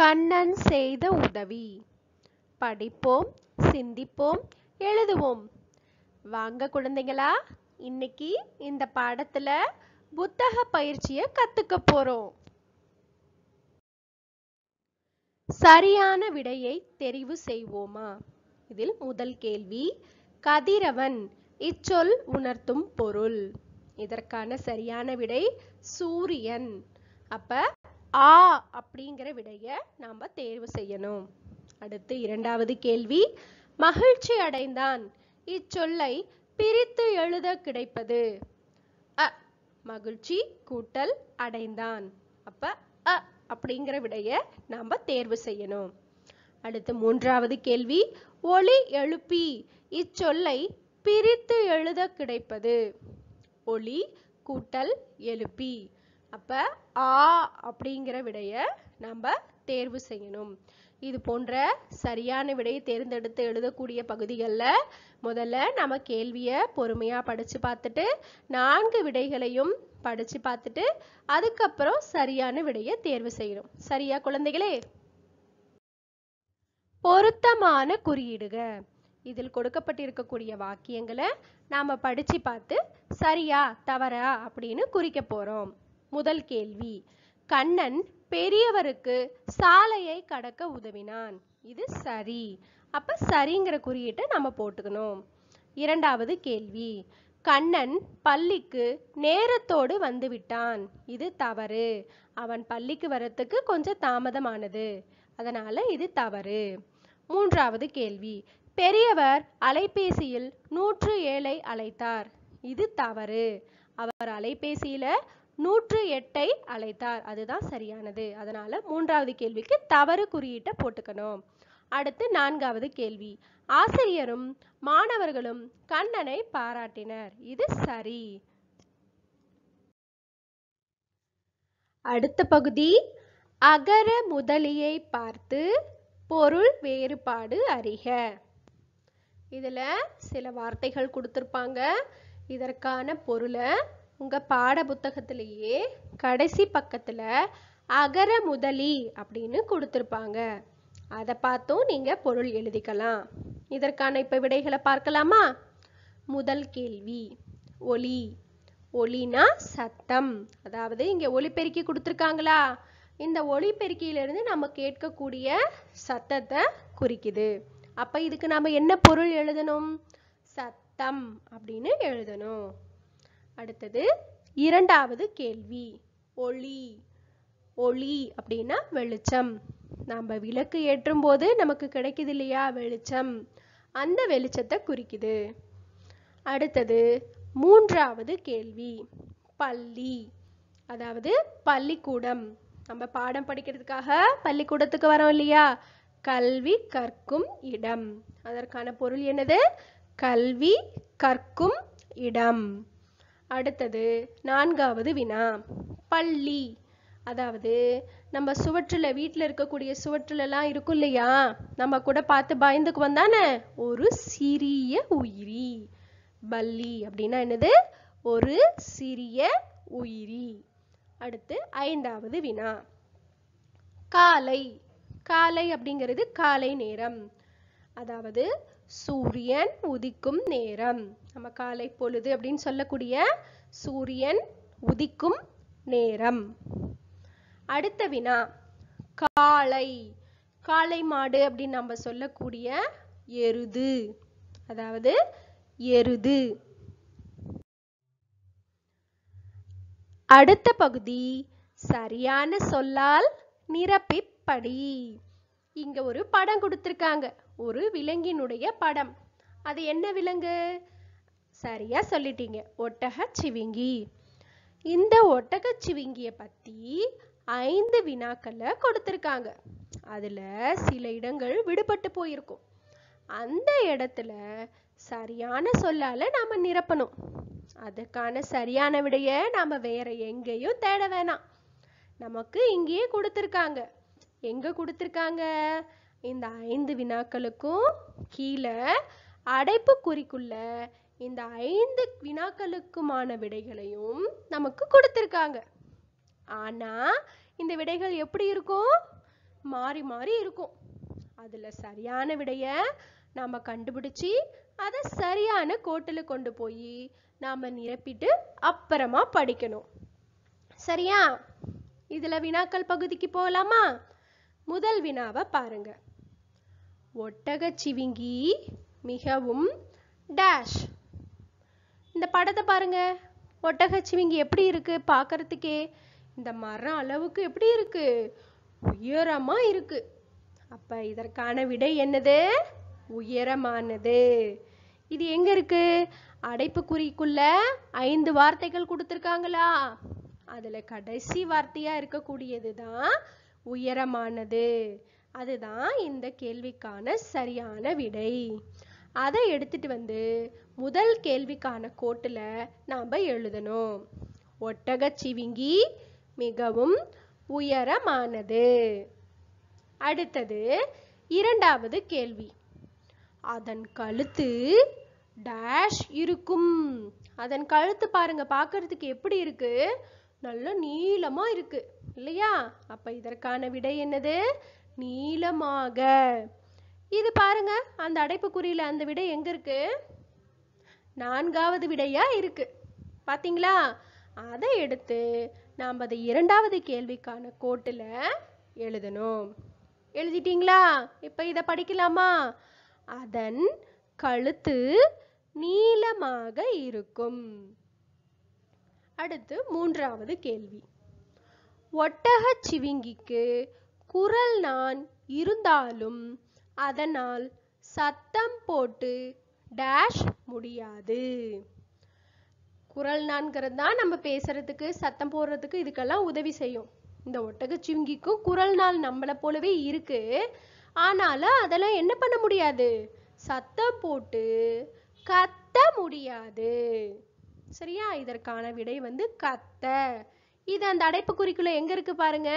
கண்ணன் செய்த உதவி படிப்போம் சிந்திப்போம் எழுதுவோம் வாங்க குழந்தைங்களா இன்னைக்கு இந்த பாடத்துல புத்தக பயிற்சியை கத்துக்க போறோம் சரியான விடையை தெரிவு செய்வோமா இதில் முதல் கேள்வி கதிரவன் இச்சொல் உணர்த்தும் பொருள் இதற்கான சரியான விடை சூரியன் அப்ப ஆ அப்படிங்கிற விடையை நாம் தேர்வு செய்யணும் அடுத்து இரண்டாவது கேள்வி மகிழ்ச்சி அடைந்தான் இச்சொல்லை பிரித்து எழுத கிடைப்பது அ மகிழ்ச்சி கூட்டல் அடைந்தான் அப்ப அ அப்படிங்கிற விடையை நாம் தேர்வு செய்யணும் அடுத்து மூன்றாவது கேள்வி ஒளி எழுப்பி இச்சொல்லை பிரித்து எழுத கிடைப்பது ஒளி கூட்டல் எழுப்பி அப்ப ஆ அப்படிங்கிற விடைய நம்ம தேர்வு செய்யணும் இது போன்ற சரியான விடையை தேர்ந்தெடுத்து எழுதக்கூடிய பகுதிகளில் முதல்ல நம்ம கேள்வியை பொறுமையாக படித்து பார்த்துட்டு நான்கு விடைகளையும் படித்து பார்த்துட்டு அதுக்கப்புறம் சரியான விடையை தேர்வு செய்யணும் சரியா குழந்தைகளே பொருத்தமான குறியீடுக இதில் கொடுக்கப்பட்டிருக்கக்கூடிய வாக்கியங்களை நாம் படித்து பார்த்து சரியா தவறா அப்படின்னு குறிக்க போகிறோம் முதல் கேள்வி கண்ணன் பெரியவருக்கு சாலையை கடக்க உதவினான் இது சரி அப்ப சரிங்கிற குறியீட்டை நம்ம போட்டுக்கணும் இரண்டாவது கேள்வி கண்ணன் பள்ளிக்கு நேரத்தோடு வந்துவிட்டான் இது தவறு அவன் பள்ளிக்கு வரத்துக்கு கொஞ்சம் தாமதமானது அதனால இது தவறு மூன்றாவது கேள்வி பெரியவர் அலைபேசியில் நூற்று ஏழை அழைத்தார் இது தவறு அவர் அலைபேசியில நூற்று எட்டை அழைத்தார் அதுதான் சரியானது அதனால மூன்றாவது கேள்விக்கு தவறு குறியீட்டை போட்டுக்கணும் அடுத்து நான்காவது கேள்வி ஆசிரியரும் மாணவர்களும் கண்ணனை பாராட்டினர் இது சரி அடுத்த பகுதி அகர முதலியை பார்த்து பொருள் வேறுபாடு அறிக இதுல சில வார்த்தைகள் கொடுத்திருப்பாங்க இதற்கான பொருளை உங்கள் பாட புத்தகத்திலேயே கடைசி பக்கத்தில் அகர முதலி அப்படின்னு கொடுத்துருப்பாங்க அதை பார்த்தும் நீங்கள் பொருள் எழுதிக்கலாம் இதற்கான இப்போ விடைகளை பார்க்கலாமா முதல் கேள்வி ஒலி ஒலினா சத்தம் அதாவது இங்கே ஒலிபெருக்கி கொடுத்துருக்காங்களா இந்த ஒலிபெருக்கியிலிருந்து நம்ம கேட்கக்கூடிய சத்தத்தை குறிக்குது அப்போ இதுக்கு நாம் என்ன பொருள் எழுதணும் சத்தம் அப்படின்னு எழுதணும் அடுத்தது இரண்டாவது கேள்வி ஒளி ஒளி அப்படின்னா வெளிச்சம் நாம் விளக்கு ஏற்றும் போது நமக்கு கிடைக்குது இல்லையா வெளிச்சம் அந்த வெளிச்சத்தை குறிக்குது அடுத்தது மூன்றாவது கேள்வி பள்ளி அதாவது பள்ளிக்கூடம் நம்ம பாடம் படிக்கிறதுக்காக பள்ளிக்கூடத்துக்கு வரோம் இல்லையா கல்வி கற்கும் இடம் அதற்கான பொருள் என்னது கல்வி கற்கும் இடம் அடுத்தது நான்காவது வினா பள்ளி அதாவது நம்ம சுவற்றில் வீட்டில் இருக்கக்கூடிய சுவற்றிலலாம் இருக்கும் இல்லையா நம்ம கூட பார்த்து பயந்துக்கு வந்தானே ஒரு சிறிய உயிரி பள்ளி அப்படின்னா என்னது ஒரு சிறிய உயிரி அடுத்து ஐந்தாவது வினா காலை காலை அப்படிங்கிறது காலை நேரம் அதாவது சூரியன் உதிக்கும் நேரம் நம்ம காலை பொழுது அப்படின்னு சொல்லக்கூடிய சூரியன் உதிக்கும் நேரம் அடுத்த வினா காளை காளை மாடு அப்படின்னு நம்ம சொல்லக்கூடிய எருது அதாவது எருது அடுத்த பகுதி சரியான சொல்லால் நிரப்பிப்படி இங்க ஒரு படம் கொடுத்திருக்காங்க ஒரு விலங்கினுடைய படம் அது என்ன விலங்கு சரியா சொல்லிட்டீங்க ஒட்டகச்சிவிங்கி இந்த ஒட்டகச்சிவிங்கியை பத்தி ஐந்து வினாக்களை கொடுத்துருக்காங்க அதுல சில இடங்கள் விடுபட்டு போயிருக்கும் அந்த இடத்துல சரியான சொல்லால நாம நிரப்பணும் அதுக்கான சரியான விடையை நாம வேற எங்கேயும் தேட வேணாம் நமக்கு இங்கேயே கொடுத்துருக்காங்க எங்க கொடுத்துருக்காங்க இந்த ஐந்து வினாக்களுக்கும் கீழே அடைப்பு குறிக்குள்ள இந்த ஐந்து வினாக்களுக்குமான விடைகளையும் நமக்கு கொடுத்துருக்காங்க ஆனால் இந்த விடைகள் எப்படி இருக்கும் மாறி மாறி இருக்கும் அதில் சரியான விடையை நாம் கண்டுபிடிச்சி அதை சரியான கோட்டில் கொண்டு போய் நாம் நிரப்பிட்டு அப்புறமா படிக்கணும் சரியா இதில் வினாக்கள் பகுதிக்கு போகலாமா முதல் வினாவை பாருங்க சிவிங்கி மிகவும் டேஷ் இந்த படத்தை பாருங்க ஒட்டகச்சிவிங்கி எப்படி இருக்கு பார்க்கறதுக்கே இந்த மரம் அளவுக்கு எப்படி இருக்கு உயரமா இருக்கு அப்ப இதற்கான விடை என்னது உயரமானது இது எங்க இருக்கு அடைப்புக்குறிக்குள்ள ஐந்து வார்த்தைகள் கொடுத்துருக்காங்களா அதுல கடைசி வார்த்தையா இருக்கக்கூடியதுதான் உயரமானது அதுதான் இந்த கேள்விக்கான சரியான விடை அதை எடுத்துட்டு வந்து முதல் கேள்விக்கான கோட்டில் நாம் எழுதணும் ஒட்டக சிவிங்கி மிகவும் உயரமானது அடுத்தது இரண்டாவது கேள்வி அதன் கழுத்து டேஷ் இருக்கும் அதன் கழுத்து பாருங்க பார்க்கறதுக்கு எப்படி இருக்கு நல்ல நீளமா இருக்கு இல்லையா அப்ப இதற்கான விடை என்னது நீளமாக இது பாருங்க அந்த அடைப்புக்குறியில் அந்த விடை எங்கே இருக்கு நான்காவது விடையாக இருக்கு பாத்தீங்களா அதை எடுத்து நாம் அதை இரண்டாவது கேள்விக்கான கோட்டில் எழுதணும் எழுதிட்டீங்களா இப்போ இதை படிக்கலாமா அதன் கழுத்து நீளமாக இருக்கும் அடுத்து மூன்றாவது கேள்வி ஒட்டகச் சிவிங்கிக்கு குரல் நான் இருந்தாலும் அதனால் சத்தம் போட்டு டேஷ் முடியாது குரல் நான்கிறது தான் நம்ம பேசுறதுக்கு சத்தம் போடுறதுக்கு இதுக்கெல்லாம் உதவி செய்யும் இந்த ஒட்டக சிங்கிக்கும் குரல் நாள் நம்மளை போலவே இருக்கு ஆனாலும் அதெல்லாம் என்ன பண்ண முடியாது சத்தம் போட்டு கத்த முடியாது சரியா இதற்கான விடை வந்து கத்த இது அந்த அடைப்பு குறிக்குள்ள எங்க இருக்கு பாருங்க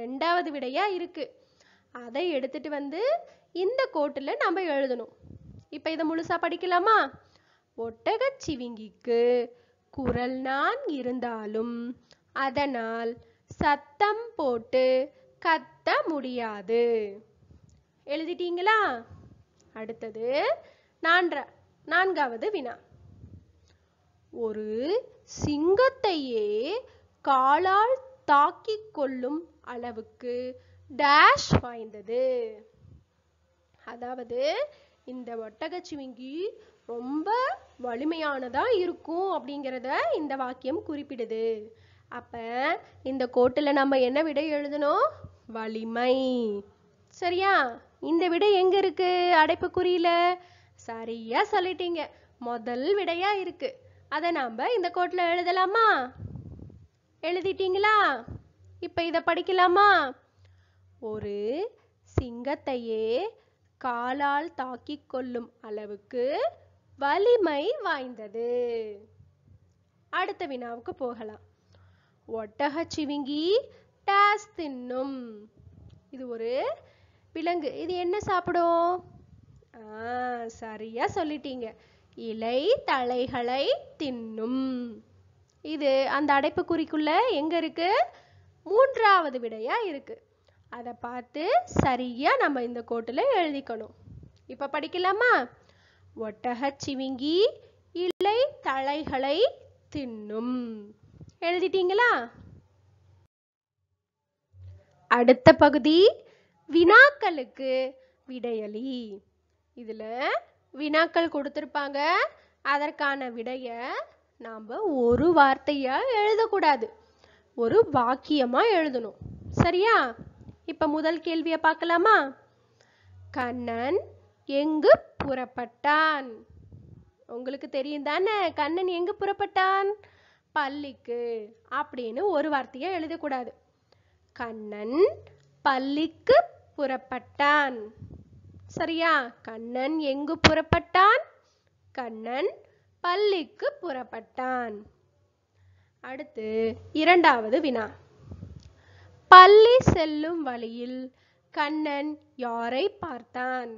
ரெண்டாவது விடையா இருக்கு அதை எடுத்துட்டு வந்து இந்த கோட்டில் நம்ம எழுதணும் இப்போ இதை முழுசாக படிக்கலாமா ஒட்டகச் சிவிங்கிக்கு குரல் நான் இருந்தாலும் அதனால் சத்தம் போட்டு கத்த முடியாது எழுதிட்டீங்களா அடுத்தது நான்ற நான்காவது வினா ஒரு சிங்கத்தையே காலால் தாக்கிக் கொள்ளும் அளவுக்கு டேஷ் வாய்ந்தது அதாவது இந்த ஒட்டகச்சிவிங்கி ரொம்ப வலிமையானதாக இருக்கும் அப்படிங்கிறத இந்த வாக்கியம் குறிப்பிடுது அப்போ இந்த கோட்டில் நம்ம என்ன விடை எழுதணும் வலிமை சரியா இந்த விடை எங்க இருக்கு குறியில சரியா சொல்லிட்டீங்க முதல் விடையா இருக்கு அதை நாம் இந்த கோட்டில் எழுதலாமா எழுதிட்டீங்களா இப்போ இதை படிக்கலாமா ஒரு சிங்கத்தையே காலால் தாக்கிக் கொள்ளும் அளவுக்கு வலிமை வாய்ந்தது அடுத்த வினாவுக்கு போகலாம் ஒட்டக சிவிங்கி டேஸ் தின்னும் இது ஒரு விலங்கு இது என்ன சாப்பிடும் சரியா சொல்லிட்டீங்க இலை தலைகளை தின்னும் இது அந்த குறிக்குள்ள எங்க இருக்கு மூன்றாவது விடையா இருக்கு அதை பார்த்து சரியா நம்ம இந்த கோட்டுல எழுதிக்கணும் இப்ப படிக்கலாமா ஒட்டக சிவிங்கி இலை தழைகளை தின்னும் எழுதிட்டீங்களா அடுத்த பகுதி வினாக்களுக்கு விடையளி இதுல வினாக்கள் கொடுத்திருப்பாங்க அதற்கான விடைய நாம ஒரு வார்த்தையா எழுதக்கூடாது ஒரு வாக்கியமா எழுதணும் சரியா இப்ப முதல் கேள்விய பார்க்கலாமா கண்ணன் எங்கு புறப்பட்டான் உங்களுக்கு தெரியும் தானே கண்ணன் எங்கு புறப்பட்டான் பள்ளிக்கு அப்படின்னு ஒரு வார்த்தையை எழுதக்கூடாது கண்ணன் பள்ளிக்கு புறப்பட்டான் சரியா கண்ணன் எங்கு புறப்பட்டான் கண்ணன் பள்ளிக்கு புறப்பட்டான் அடுத்து இரண்டாவது வினா பள்ளி செல்லும் வழியில் கண்ணன் யாரை பார்த்தான்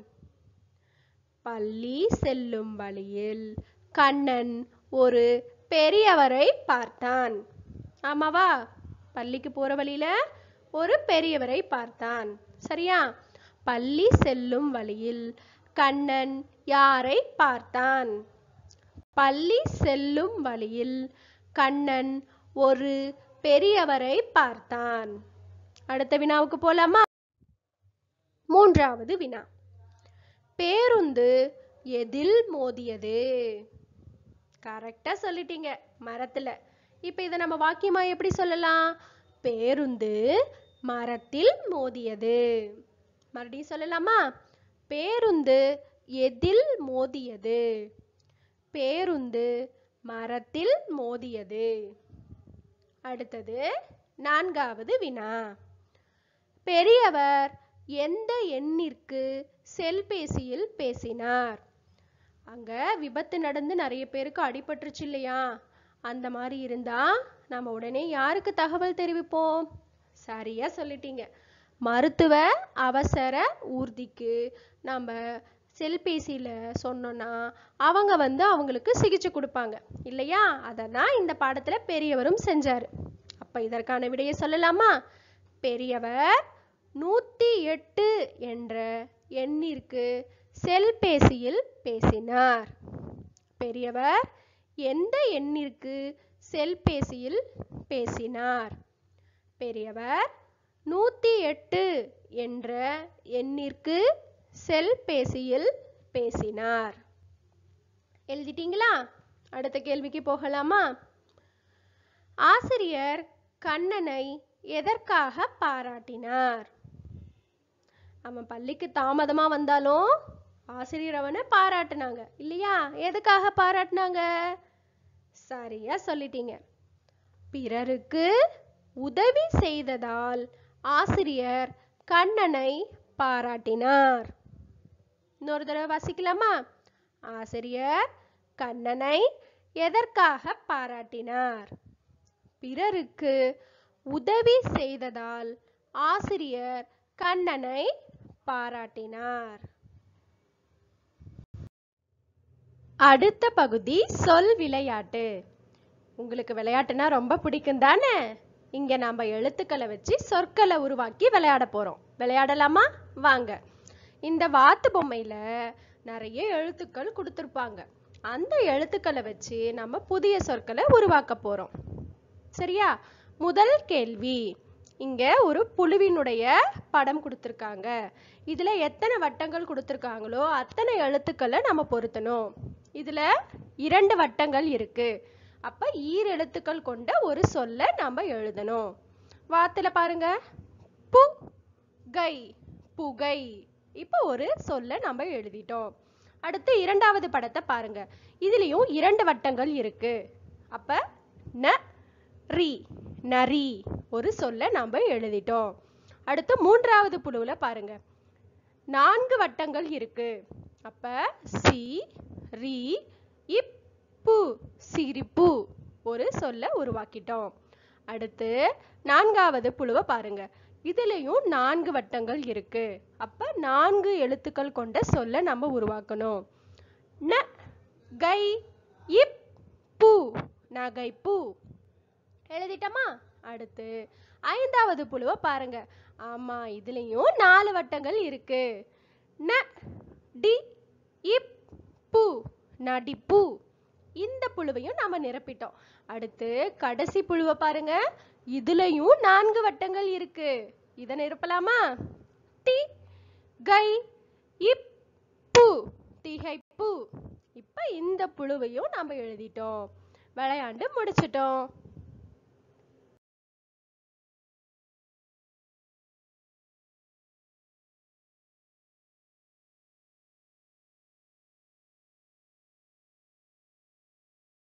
பள்ளி செல்லும் வழியில் கண்ணன் ஒரு பெரியவரை பார்த்தான் ஆமாவா பள்ளிக்கு போற வழியில ஒரு பெரியவரை பார்த்தான் சரியா பள்ளி செல்லும் வழியில் கண்ணன் யாரை பார்த்தான் பள்ளி செல்லும் வழியில் கண்ணன் ஒரு பெரியவரை பார்த்தான் அடுத்த வினாவுக்கு போலாமா மூன்றாவது வினா பேருந்து எதில் மோதியது கரெக்டா சொல்லிட்டீங்க மரத்துல இப்ப இதை நம்ம வாக்கியமா எப்படி சொல்லலாம் பேருந்து மரத்தில் மோதியது மறுபடியும் சொல்லலாமா பேருந்து எதில் மோதியது பேருந்து மரத்தில் மோதியது அடுத்தது நான்காவது வினா பெரியவர் எந்த எண்ணிற்கு செல்பேசியில் பேசினார் அங்க விபத்து நடந்து நிறைய பேருக்கு அடிபட்டுருச்சு இல்லையா அந்த மாதிரி இருந்தா நம்ம உடனே யாருக்கு தகவல் தெரிவிப்போம் சரியா சொல்லிட்டீங்க மருத்துவ அவசர ஊர்திக்கு நம்ம செல்பேசியில் சொன்னோன்னா அவங்க வந்து அவங்களுக்கு சிகிச்சை கொடுப்பாங்க இல்லையா அதை தான் இந்த பாடத்தில் பெரியவரும் செஞ்சார் அப்போ இதற்கான விடையை சொல்லலாமா பெரியவர் நூற்றி எட்டு என்ற எண்ணிற்கு செல்பேசியில் பேசினார் பெரியவர் எந்த எண்ணிற்கு செல்பேசியில் பேசினார் பெரியவர் நூற்றி எட்டு என்ற எண்ணிற்கு செல்பேசியில் பேசினார் எழுதிட்டீங்களா அடுத்த கேள்விக்கு போகலாமா ஆசிரியர் கண்ணனை எதற்காக பாராட்டினார் அவன் பள்ளிக்கு தாமதமா வந்தாலும் ஆசிரியர் அவனை பாராட்டினாங்க இல்லையா எதுக்காக பாராட்டினாங்க சரியா சொல்லிட்டீங்க பிறருக்கு உதவி செய்ததால் ஆசிரியர் கண்ணனை பாராட்டினார் இன்னொரு தடவை வாசிக்கலாமா ஆசிரியர் கண்ணனை எதற்காக பாராட்டினார் பிறருக்கு உதவி செய்ததால் ஆசிரியர் கண்ணனை பாராட்டினார் அடுத்த பகுதி சொல் விளையாட்டு உங்களுக்கு விளையாட்டுனா ரொம்ப பிடிக்கும் தானே இங்க நாம எழுத்துக்களை வச்சு சொற்களை உருவாக்கி விளையாட போறோம் விளையாடலாமா வாங்க இந்த வாத்து பொம்மையில நிறைய எழுத்துக்கள் கொடுத்துருப்பாங்க அந்த எழுத்துக்களை வச்சு நம்ம புதிய சொற்களை உருவாக்க போறோம் சரியா முதல் கேள்வி இங்கே ஒரு புழுவினுடைய படம் கொடுத்துருக்காங்க இதில் எத்தனை வட்டங்கள் கொடுத்துருக்காங்களோ அத்தனை எழுத்துக்களை நம்ம பொருத்தணும் இதில் இரண்டு வட்டங்கள் இருக்குது அப்போ ஈர் எழுத்துக்கள் கொண்ட ஒரு சொல்ல நம்ம எழுதணும் வாத்தில் பாருங்க பு கை புகை இப்போ ஒரு சொல்லை நம்ம எழுதிட்டோம் அடுத்து இரண்டாவது படத்தை பாருங்க இதுலேயும் இரண்டு வட்டங்கள் இருக்கு அப்போ ந ரீ நரி ஒரு சொல்ல நாம் எழுதிட்டோம் அடுத்து மூன்றாவது புழுவில் பாருங்க நான்கு வட்டங்கள் இருக்கு அப்ப சி ரி இப்பு சிரிப்பு ஒரு சொல்ல உருவாக்கிட்டோம் அடுத்து நான்காவது புழுவை பாருங்க இதுலேயும் நான்கு வட்டங்கள் இருக்கு அப்ப நான்கு எழுத்துக்கள் கொண்ட சொல்ல நம்ம உருவாக்கணும் ந கை இப் பூ எழுதிட்டோமா அடுத்து ஐந்தாவது புழுவை பாருங்க ஆமா இதுலயும் நாலு வட்டங்கள் இருக்கு ந டி இப் பூ நடிப்பு இந்த புழுவையும் நாம நிரப்பிட்டோம் அடுத்து கடைசி புழுவை பாருங்க இதுலயும் நான்கு வட்டங்கள் இருக்கு இதை நிரப்பலாமா டி கை இப்பு திகைப்பு இப்ப இந்த புழுவையும் நாம எழுதிட்டோம் விளையாண்டு முடிச்சிட்டோம்